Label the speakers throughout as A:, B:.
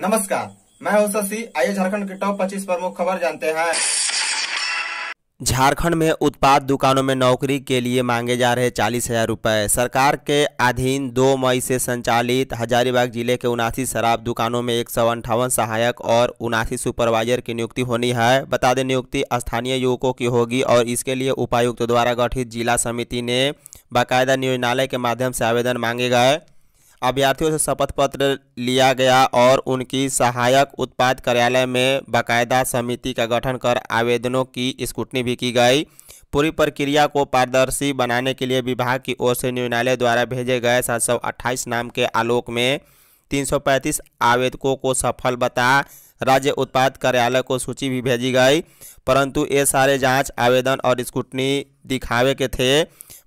A: नमस्कार मैं हूं शशि आइए झारखंड के टॉप 25 प्रमुख खबर जानते हैं झारखंड में उत्पाद दुकानों में नौकरी के लिए मांगे जा रहे चालीस हजार रुपये सरकार के अधीन 2 मई से संचालित हजारीबाग जिले के उनासी शराब दुकानों में एक सौ अंठावन सहायक और उनासी सुपरवाइजर की नियुक्ति होनी है बता दें नियुक्ति स्थानीय युवकों की होगी और इसके लिए उपायुक्त द्वारा गठित जिला समिति ने बाकायदा नियोजनालय के माध्यम से आवेदन मांगे गए अभ्यर्थियों से शपथ पत्र लिया गया और उनकी सहायक उत्पाद कार्यालय में बाकायदा समिति का गठन कर आवेदनों की स्कूटनी भी की गई पूरी प्रक्रिया को पारदर्शी बनाने के लिए विभाग की ओर से न्यायालय द्वारा भेजे गए सात नाम के आलोक में 335 आवेदकों को सफल बता राज्य उत्पाद कार्यालय को सूची भी भेजी गई परंतु ये सारे जांच आवेदन और स्कूटनी दिखावे के थे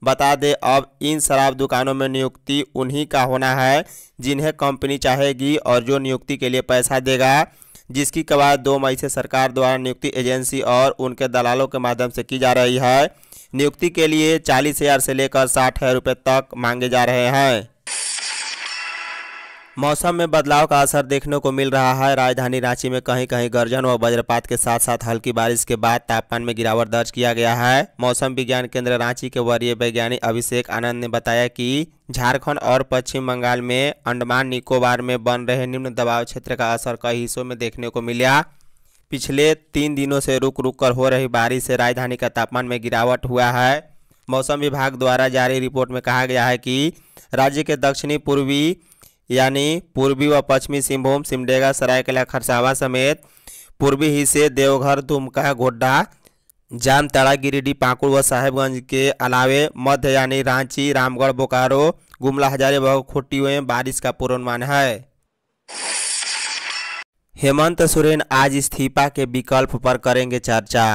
A: बता दें अब इन शराब दुकानों में नियुक्ति उन्हीं का होना है जिन्हें कंपनी चाहेगी और जो नियुक्ति के लिए पैसा देगा जिसकी कवायद दो मई से सरकार द्वारा नियुक्ति एजेंसी और उनके दलालों के माध्यम से की जा रही है नियुक्ति के लिए चालीस हज़ार से लेकर साठ हज़ार रुपये तक मांगे जा रहे हैं मौसम में बदलाव का असर देखने को मिल रहा है राजधानी रांची में कहीं कहीं गर्जन व वज्रपात के साथ साथ हल्की बारिश के बाद तापमान में गिरावट दर्ज किया गया है मौसम विज्ञान केंद्र रांची के वरीय वैज्ञानिक अभिषेक आनंद ने बताया कि झारखंड और पश्चिम बंगाल में अंडमान निकोबार में बन रहे निम्न दबाव क्षेत्र का असर कई हिस्सों में देखने को मिला पिछले तीन दिनों से रुक रुक कर हो रही बारिश से राजधानी का तापमान में गिरावट हुआ है मौसम विभाग द्वारा जारी रिपोर्ट में कहा गया है कि राज्य के दक्षिणी पूर्वी यानी पूर्वी व पश्चिमी सिंहभूम सिमडेगा सरायकला खरसावा समेत पूर्वी हिस्से देवघर दुमका गोड्डा जामताड़ा गिरिडीह पाकुड़ व साहेबगंज के अलावे मध्य यानी रांची रामगढ़ बोकारो गुमला हजारीबाग खुट्टी में बारिश का पूर्वानुमान है हेमंत सोरेन आज इस्तीफा के विकल्प पर करेंगे चर्चा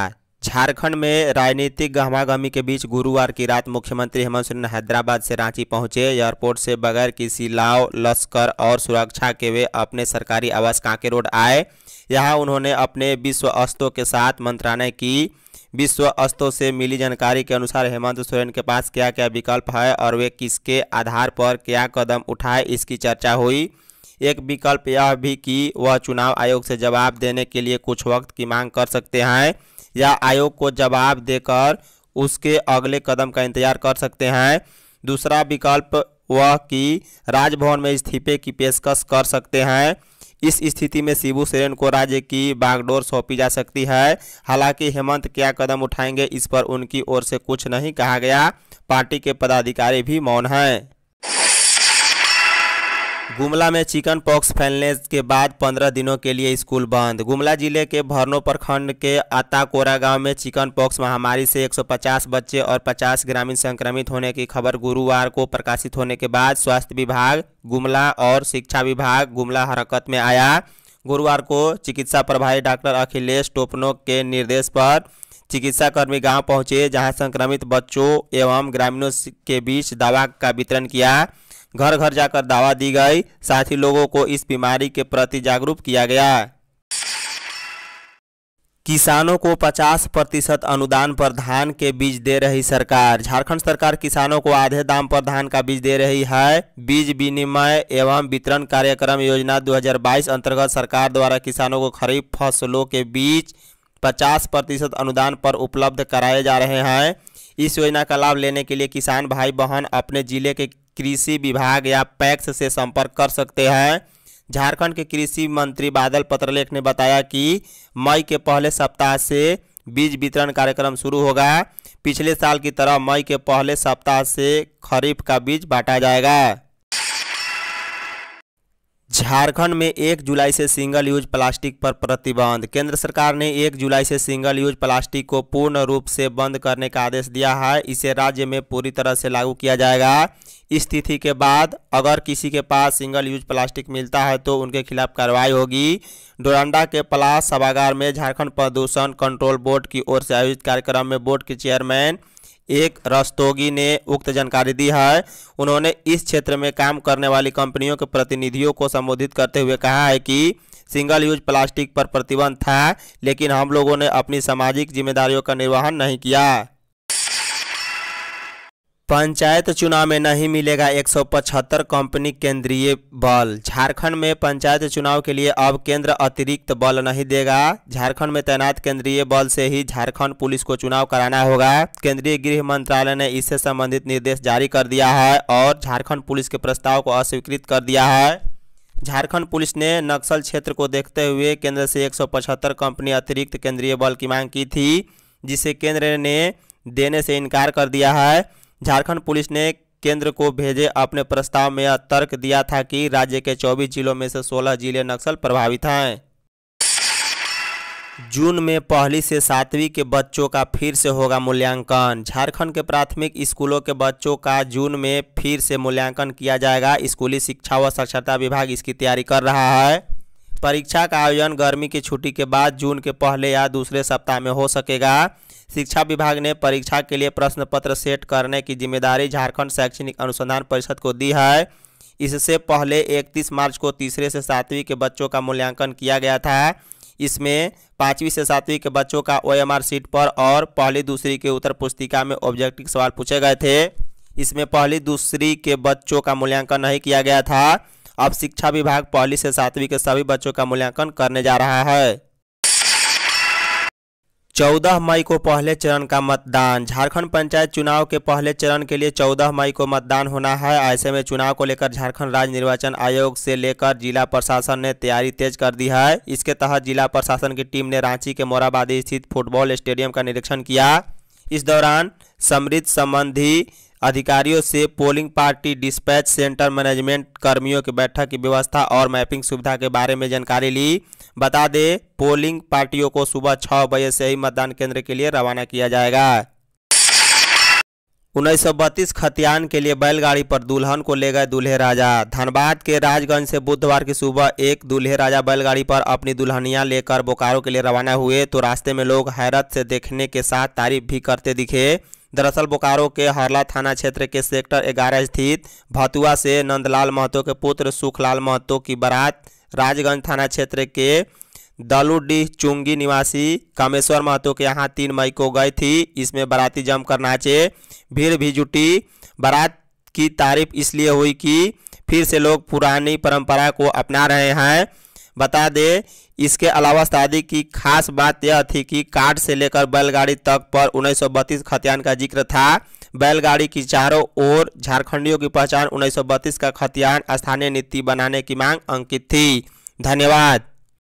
A: झारखंड में राजनीतिक गहमागहमी के बीच गुरुवार की रात मुख्यमंत्री हेमंत सोरेन हैदराबाद से रांची पहुंचे एयरपोर्ट से बगैर किसी लाव लश्कर और सुरक्षा के वे अपने सरकारी आवास कांके रोड आए यहां उन्होंने अपने विश्व अस्तों के साथ मंत्रालय की विश्व अस्तों से मिली जानकारी के अनुसार हेमंत सोरेन के पास क्या क्या विकल्प है और वे किसके आधार पर क्या कदम उठाए इसकी चर्चा हुई एक विकल्प यह भी कि वह चुनाव आयोग से जवाब देने के लिए कुछ वक्त की मांग कर सकते हैं या आयोग को जवाब देकर उसके अगले कदम का इंतजार कर सकते हैं दूसरा विकल्प वह कि राजभवन में इस्तीफे की पेशकश कर सकते हैं इस स्थिति में शिबू सोरेन को राज्य की बागडोर सौंपी जा सकती है हालांकि हेमंत क्या कदम उठाएंगे इस पर उनकी ओर से कुछ नहीं कहा गया पार्टी के पदाधिकारी भी मौन हैं गुमला में चिकन पॉक्स फैलने के बाद पंद्रह दिनों के लिए स्कूल बंद गुमला जिले के भरनो प्रखंड के आताकोरा गांव में चिकन पॉक्स महामारी से 150 बच्चे और 50 ग्रामीण संक्रमित होने की खबर गुरुवार को प्रकाशित होने के बाद स्वास्थ्य विभाग गुमला और शिक्षा विभाग गुमला हरकत में आया गुरुवार को चिकित्सा प्रभारी डॉक्टर अखिलेश टोपनो के निर्देश पर चिकित्सा कर्मी गाँव पहुँचे जहाँ संक्रमित बच्चों एवं ग्रामीणों के बीच दवा का वितरण किया घर घर जाकर दवा दी गई साथ ही लोगों को इस बीमारी के प्रति जागरूक किया गया किसानों को 50 प्रतिशत अनुदान पर धान के बीज दे रही सरकार झारखंड सरकार किसानों को आधे दाम पर धान का बीज दे रही है बीज विनिमय एवं वितरण कार्यक्रम योजना 2022 अंतर्गत सरकार द्वारा किसानों को खरीफ फसलों के बीज 50 प्रतिशत अनुदान पर उपलब्ध कराए जा रहे हैं इस योजना का लाभ लेने के लिए किसान भाई बहन अपने जिले के कृषि विभाग या पैक्स से संपर्क कर सकते हैं झारखंड के कृषि मंत्री बादल पत्रलेख ने बताया कि मई के पहले सप्ताह से बीज वितरण कार्यक्रम शुरू होगा पिछले साल की तरह मई के पहले सप्ताह से खरीफ का बीज बांटा जाएगा झारखंड में एक जुलाई से सिंगल यूज प्लास्टिक पर प्रतिबंध केंद्र सरकार ने एक जुलाई से सिंगल यूज प्लास्टिक को पूर्ण रूप से बंद करने का आदेश दिया है इसे राज्य में पूरी तरह से लागू किया जाएगा इस तिथि के बाद अगर किसी के पास सिंगल यूज प्लास्टिक मिलता है तो उनके खिलाफ कार्रवाई होगी डोरंडा के पलास सभागार में झारखंड प्रदूषण कंट्रोल बोर्ड की ओर से आयोजित कार्यक्रम में बोर्ड के चेयरमैन एक रस्तोगी ने उक्त जानकारी दी है उन्होंने इस क्षेत्र में काम करने वाली कंपनियों के प्रतिनिधियों को संबोधित करते हुए कहा है कि सिंगल यूज प्लास्टिक पर प्रतिबंध था लेकिन हम लोगों ने अपनी सामाजिक जिम्मेदारियों का निर्वहन नहीं किया पंचायत चुनाव में नहीं मिलेगा 175 कंपनी केंद्रीय बल झारखंड में पंचायत चुनाव के लिए अब केंद्र अतिरिक्त बल नहीं देगा झारखंड में तैनात केंद्रीय बल से ही झारखंड पुलिस को चुनाव कराना होगा केंद्रीय गृह मंत्रालय ने इससे संबंधित निर्देश जारी कर दिया है और झारखंड पुलिस के प्रस्ताव को अस्वीकृत कर दिया है झारखंड पुलिस ने नक्सल क्षेत्र को देखते हुए केंद्र से एक कंपनी अतिरिक्त केंद्रीय बल की मांग की थी जिसे केंद्र ने देने से इनकार कर दिया है झारखंड पुलिस ने केंद्र को भेजे अपने प्रस्ताव में यह तर्क दिया था कि राज्य के 24 जिलों में से 16 जिले नक्सल प्रभावित हैं जून में पहली से सातवीं के बच्चों का फिर से होगा मूल्यांकन झारखंड के प्राथमिक स्कूलों के बच्चों का जून में फिर से मूल्यांकन किया जाएगा स्कूली शिक्षा व साक्षरता विभाग इसकी तैयारी कर रहा है परीक्षा का आयोजन गर्मी की छुट्टी के बाद जून के पहले या दूसरे सप्ताह में हो सकेगा शिक्षा विभाग ने परीक्षा के लिए प्रश्न पत्र सेट करने की जिम्मेदारी झारखंड शैक्षणिक अनुसंधान परिषद को दी है इससे पहले 31 मार्च को तीसरे से सातवीं के बच्चों का मूल्यांकन किया गया था इसमें पाँचवीं से सातवीं के बच्चों का ओ सीट पर और पहली दूसरी के उत्तर पुस्तिका में ऑब्जेक्टिव सवाल पूछे गए थे इसमें पहली दूसरी के बच्चों का मूल्यांकन नहीं किया गया था अब शिक्षा विभाग पहली से सातवीं के सभी बच्चों का मूल्यांकन करने जा रहा है चौदह मई को पहले चरण का मतदान झारखंड पंचायत चुनाव के पहले चरण के लिए चौदह मई को मतदान होना है ऐसे में चुनाव को लेकर झारखंड राज्य निर्वाचन आयोग से लेकर जिला प्रशासन ने तैयारी तेज कर दी है इसके तहत जिला प्रशासन की टीम ने रांची के मोराबादी स्थित फुटबॉल स्टेडियम का निरीक्षण किया इस दौरान समृद्ध संबंधी अधिकारियों से polling party dispatch centre management कर्मियों की बैठक की व्यवस्था और मैपिंग सुविधा के बारे में जानकारी ली बता दें पोलिंग पार्टियों को सुबह छः बजे से ही मतदान केंद्र के लिए रवाना किया जाएगा उन्नीस सौ बत्तीस खतियान के लिए बैलगाड़ी पर दुल्हन को ले गए दूल्हे राजा धनबाद के राजगंज से बुधवार की सुबह एक दूल्हे राजा बैलगाड़ी पर अपनी दुल्हनियां लेकर बोकारो के लिए रवाना हुए तो रास्ते में लोग हैरत से देखने के साथ तारीफ भी करते दिखे दरअसल बोकारो के हरला थाना क्षेत्र के सेक्टर ग्यारह स्थित भतुआ से नंदलाल महतो के पुत्र सुखलाल महतो की बारात राजगंज थाना क्षेत्र के दलुडीह चुंगी निवासी कामेश्वर महतो के यहाँ तीन मई को गई थी इसमें बाराती जमकर नाचे भीड़ भी जुटी बारात की तारीफ इसलिए हुई कि फिर से लोग पुरानी परंपरा को अपना रहे हैं बता दें इसके अलावा शादी की खास बात यह थी कि कार्ड से लेकर बैलगाड़ी तक पर उन्नीस खतियान का जिक्र था बैलगाड़ी की चारों ओर झारखंडियों की पहचान उन्नीस का खतियान स्थानीय नीति बनाने की मांग अंकित थी धन्यवाद